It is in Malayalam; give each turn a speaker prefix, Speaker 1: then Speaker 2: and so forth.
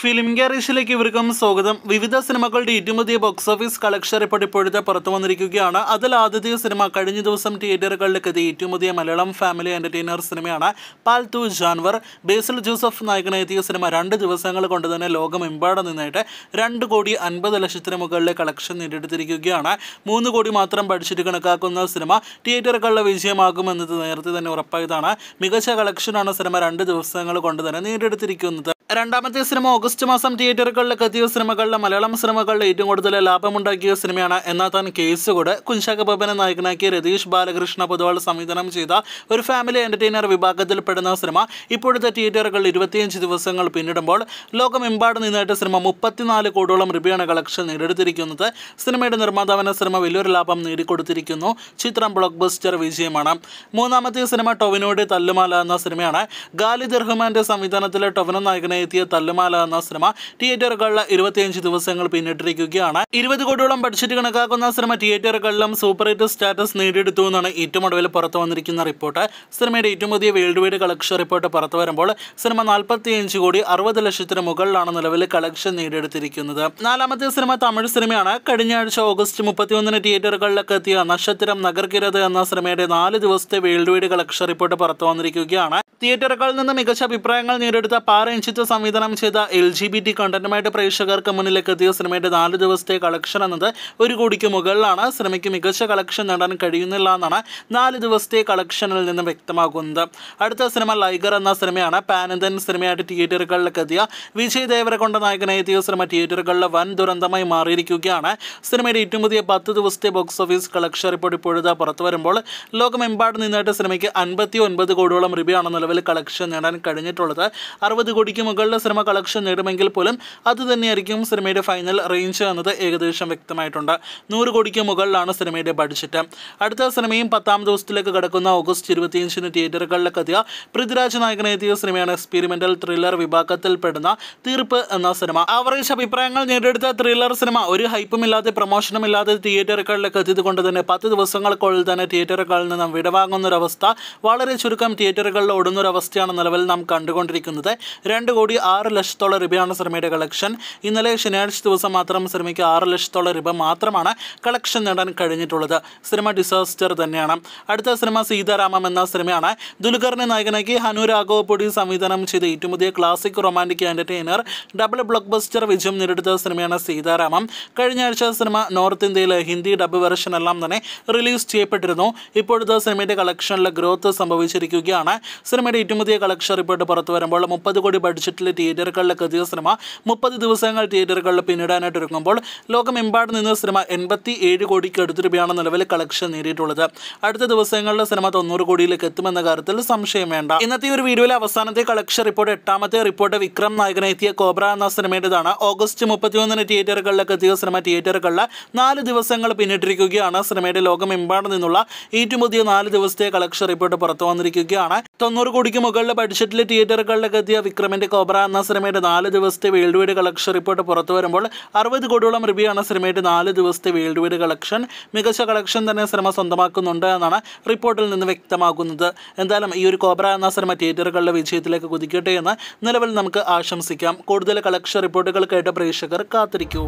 Speaker 1: ഫിലിം ഗാരീസിലേക്ക് ഇവർക്കും സ്വാഗതം വിവിധ സിനിമകളുടെ ഏറ്റവും ബോക്സ് ഓഫീസ് കളക്ഷൻ റിപ്പോർട്ട് ഇപ്പോഴത്തെ പുറത്തു വന്നിരിക്കുകയാണ് അതിൽ ആദ്യത്തെ സിനിമ കഴിഞ്ഞ ദിവസം തിയേറ്ററുകളിലേക്ക് എത്തിയ ഏറ്റവും മലയാളം ഫാമിലി എൻ്റർടൈനർ സിനിമയാണ് പാൽത്തു ജാൻവർ ബേസിൽ ജോസഫ് നായകനെ എത്തിയ സിനിമ രണ്ട് ദിവസങ്ങൾ കൊണ്ട് തന്നെ ലോകമെമ്പാടും നിന്നായിട്ട് രണ്ട് കോടി അൻപത് ലക്ഷത്തിന് മുകളിലെ കളക്ഷൻ നേടിയെടുത്തിരിക്കുകയാണ് മൂന്ന് കോടി മാത്രം ബഡ്ജറ്റ് കണക്കാക്കുന്ന സിനിമ തിയേറ്ററുകളിലെ വിജയമാകുമെന്നത് നേരത്തെ തന്നെ ഉറപ്പായതാണ് മികച്ച കളക്ഷനാണ് സിനിമ രണ്ട് ദിവസങ്ങൾ കൊണ്ട് തന്നെ നേടിയെടുത്തിരിക്കുന്നത് രണ്ടാമത്തെ സിനിമ ഓഗസ്റ്റ് മാസം തിയേറ്ററുകളിലെ എത്തിയ സിനിമകളിലെ മലയാളം സിനിമകളിലെ ഏറ്റവും കൂടുതൽ ലാഭമുണ്ടാക്കിയ സിനിമയാണ് എന്നാൽ താൻ കൂടെ കുഞ്ചാക്ക ബോബനെ നായകനാക്കിയ രതീഷ് ബാലകൃഷ്ണ പൊതുവാൾ സംവിധാനം ചെയ്ത ഒരു ഫാമിലി എൻ്റർടൈനർ വിഭാഗത്തിൽപ്പെടുന്ന സിനിമ ഇപ്പോഴത്തെ തിയേറ്ററുകളിൽ ഇരുപത്തിയഞ്ച് ദിവസങ്ങൾ പിന്നിടുമ്പോൾ ലോകമെമ്പാടും നിന്നായിട്ട് സിനിമ മുപ്പത്തിനാല് കോടോളം രൂപയാണ് കളക്ഷൻ നേടിയെടുത്തിരിക്കുന്നത് സിനിമയുടെ നിർമ്മാതാവിന് സിനിമ വലിയൊരു ലാഭം നേടിക്കൊടുത്തിരിക്കുന്നു ചിത്രം ബ്ലോക്ക് ബസ്റ്റർ വിജയമാണ് മൂന്നാമത്തെ സിനിമ ടൊവിനോയുടെ തല്ലുമാല എന്ന സിനിമയാണ് ഗാലിദ് റഹ്മാൻ്റെ സംവിധാനത്തിലെ ടൊവിനോ നായകനെ എത്തിയ തല്ലുമാല എന്ന സിനിമ തിയേറ്ററുകളിൽ ഇരുപത്തിയഞ്ച് ദിവസങ്ങൾ പിന്നിട്ടിരിക്കുകയാണ് ഇരുപത് കോടിയോളം ബഡ്ജറ്റ് കണക്കാക്കുന്ന സിനിമ തിയേറ്ററുകളിലും സൂപ്പർ ഹിറ്റ് സ്റ്റാറ്റസ് നേടിയെടുത്തു എന്നാണ് ഏറ്റവും ഒടുവിൽ പുറത്തു വന്നിരിക്കുന്ന റിപ്പോർട്ട് സിനിമയുടെ ഏറ്റവും പുതിയ വേൾഡ് വൈഡ് കളക്ഷൻ റിപ്പോർട്ട് പുറത്തു വരുമ്പോൾ സിനിമ നാൽപ്പത്തിയഞ്ച് കോടി അറുപത് ലക്ഷത്തിന് മുകളിലാണ് നിലവിൽ കളക്ഷൻ നേടിയെടുത്തിരിക്കുന്നത് നാലാമത്തെ സിനിമ തമിഴ് സിനിമയാണ് കഴിഞ്ഞ ആഴ്ച ഓഗസ്റ്റ് മുപ്പത്തിയൊന്നിന് തിയേറ്ററുകളിലൊക്കെ എത്തിയ നക്ഷത്രം നഗർകിരത് എന്ന സിനിമയുടെ നാല് ദിവസത്തെ വേൾഡ് വൈഡ് കളക്ഷൻ റിപ്പോർട്ട് പുറത്തു വന്നിരിക്കുകയാണ് തിയേറ്ററുകളിൽ നിന്ന് മികച്ച അഭിപ്രായങ്ങൾ നേടിയെടുത്ത പാറയിഞ്ചിത്ത് സംവിധാനം ചെയ്ത എൽ ജി ബി ടി കണ്ടന്റുമായിട്ട് പ്രേക്ഷകർക്ക് മുന്നിലേക്ക് എത്തിയ സിനിമയുടെ നാല് ദിവസത്തെ കളക്ഷൻ എന്നത് ഒരു കോടിക്ക് മുകളിലാണ് സിനിമയ്ക്ക് മികച്ച കളക്ഷൻ നേടാൻ കഴിയുന്നില്ല എന്നാണ് നാല് ദിവസത്തെ കളക്ഷനിൽ നിന്ന് വ്യക്തമാകുന്നത് അടുത്ത സിനിമ ലൈഗർ എന്ന സിനിമയാണ് പാനന്തൻ സിനിമയായിട്ട് തിയേറ്ററുകളിലേക്ക് എത്തിയ വിജയ് ദേവരകൊണ്ട നായകനായി എത്തിയ സിനിമ തിയേറ്ററുകളിലെ വൻ ദുരന്തമായി മാറിയിരിക്കുകയാണ് സിനിമയുടെ ഏറ്റവും പുതിയ പത്ത് ദിവസത്തെ ബോക്സ് ഓഫീസ് കളക്ഷൻ റിപ്പോർട്ട് ഇപ്പോഴത്തെ പുറത്തു വരുമ്പോൾ ലോകമെമ്പാടും നിന്നായിട്ട് സിനിമയ്ക്ക് അൻപത്തി ഒൻപത് കോടിയോളം രൂപയാണ് നിലവിൽ ലെവൽ കളക്ഷൻ നേടാൻ കഴിഞ്ഞിട്ടുള്ളത് അറുപത് കോടിക്ക് മുകളിലെ സിനിമ കളക്ഷൻ നേടുമെങ്കിൽ പോലും അത് തന്നെയായിരിക്കും സിനിമയുടെ ഫൈനൽ റേഞ്ച് എന്നത് ഏകദേശം വ്യക്തമായിട്ടുണ്ട് നൂറ് കോടിക്ക് മുകളിലാണ് സിനിമയുടെ ബഡ്ജറ്റ് അടുത്ത സിനിമയും പത്താം ദിവസത്തിലേക്ക് കടക്കുന്ന ഓഗസ്റ്റ് ഇരുപത്തിയഞ്ചിന് തിയേറ്ററുകളിലേക്ക് എത്തിയ പൃഥ്വിരാജ് നായകനെത്തിയ സിനിമയാണ് എക്സ്പെരിമെൻ്റൽ ത്രില്ലർ വിഭാഗത്തിൽപ്പെടുന്ന തീർപ്പ് എന്ന സിനിമ ആവറേജ് അഭിപ്രായങ്ങൾ നേടിയെടുത്ത ത്രില്ലർ സിനിമ ഒരു ഹൈപ്പും ഇല്ലാതെ പ്രൊമോഷനും ഇല്ലാതെ തിയേറ്ററുകളിലേക്ക് എത്തിയതുകൊണ്ട് തന്നെ പത്ത് ദിവസങ്ങൾക്കുള്ളിൽ തന്നെ തിയേറ്ററുകളിൽ നിന്നും വിടവാങ്ങുന്നൊരവസ്ഥ വളരെ ചുരുക്കം തിയേറ്ററുകളിൽ ഓടുന്ന ഒരവസ്ഥയാണ് നിലവിൽ നാം കണ്ടുകൊണ്ടിരിക്കുന്നത് രണ്ട് കോടി ആറ് ലക്ഷത്തോളം രൂപയാണ് സിനിമയുടെ കളക്ഷൻ ഇന്നലെ ശനിയാഴ്ച ദിവസം മാത്രം സിനിമയ്ക്ക് ആറ് ലക്ഷത്തോളം രൂപ മാത്രമാണ് കളക്ഷൻ നേടാൻ കഴിഞ്ഞിട്ടുള്ളത് സിനിമ ഡിസാസ്റ്റർ തന്നെയാണ് അടുത്ത സിനിമ സീതാരാമം എന്ന സിനിമയാണ് ദുൽഖറിനെ നായകനാക്കി ഹനു രാഘവപ്പൊടി സംവിധാനം ചെയ്ത ഏറ്റവും പുതിയ classic romantic entertainer double blockbuster വിജയം നേടിയെടുത്ത സിനിമയാണ് സീതാരാമം കഴിഞ്ഞ ആഴ്ച സിനിമ നോർത്ത് ഇന്ത്യയിലെ ഹിന്ദി ഡബ് വെർഷൻ എല്ലാം തന്നെ റിലീസ് ചെയ്യപ്പെട്ടിരുന്നു ഇപ്പോഴത്തെ സിനിമയുടെ കളക്ഷനിലെ ഗ്രോത്ത് സംഭവിച്ചിരിക്കുകയാണ് സിനിമ സിനിമയുടെ ഏറ്റവും പുതിയ കളക്ഷൻ റിപ്പോർട്ട് പുറത്തു വരുമ്പോൾ മുപ്പത് കോടി ബഡ്ജറ്റിലെ തിയേറ്ററുകളിലെ എത്തിയ സിനിമ മുപ്പത് ദിവസങ്ങൾ തിയേറ്ററുകളിൽ പിന്നിടാനായിട്ട് ഒരുങ്ങുമ്പോൾ ലോകമെമ്പാടും നിന്ന സിനിമ എൺപത്തി ഏഴ് കോടിക്ക് അടുത്ത രൂപയാണ് നിലവിൽ കളക്ഷൻ നേടിയിട്ടുള്ളത് അടുത്ത ദിവസങ്ങളിൽ സിനിമ തൊണ്ണൂറ് കോടിയിലേക്ക് എത്തുമെന്ന കാര്യത്തിൽ സംശയം വേണ്ട ഇന്നത്തെ ഒരു വീഡിയോയിലെ അവസാനത്തെ കളക്ഷൻ റിപ്പോർട്ട് എട്ടാമത്തെ റിപ്പോർട്ട് വിക്രം നായകനെത്തിയ കോബ്ര എന്ന സിനിമയുടേതാണ് ഓഗസ്റ്റ് മുപ്പത്തിയൊന്നിന് തിയേറ്ററുകളിലെ എത്തിയ സിനിമ തിയേറ്ററുകളിൽ നാല് ദിവസങ്ങൾ പിന്നിട്ടിരിക്കുകയാണ് സിനിമയുടെ ലോകമെമ്പാടും നിന്നുള്ള ഏറ്റവും പുതിയ നാല് ദിവസത്തെ കളക്ഷൻ റിപ്പോർട്ട് പുറത്തു വന്നിരിക്കുകയാണ് തൊണ്ണൂറ് കോടിക്ക് മുകളിലെ ബഡ്ജറ്റിലെ തിയേറ്ററുകളിലൊക്കെ എത്തിയ വിക്രമിന്റെ കോബ്ര എന്ന സിനിമയുടെ നാല് ദിവസത്തെ വേൾഡ് വൈഡ് കളക്ഷൻ റിപ്പോർട്ട് പുറത്തു വരുമ്പോൾ അറുപത് കോടിയോളം റിവ്യൂയാണ് സിനിമയുടെ നാല് ദിവസത്തെ വേൾഡ് വൈഡ് കളക്ഷൻ മികച്ച കളക്ഷൻ തന്നെ സിനിമ സ്വന്തമാക്കുന്നുണ്ട് എന്നാണ് റിപ്പോർട്ടിൽ നിന്ന് വ്യക്തമാക്കുന്നത് എന്തായാലും ഈ ഒരു കോബ്ര എന്ന സിനിമ തിയേറ്ററുകളുടെ വിജയത്തിലേക്ക് കുതിക്കട്ടെ എന്ന് നിലവിൽ നമുക്ക് ആശംസിക്കാം കൂടുതൽ കളക്ഷൻ റിപ്പോർട്ടുകൾ കേട്ട പ്രേക്ഷകർ കാത്തിരിക്കൂ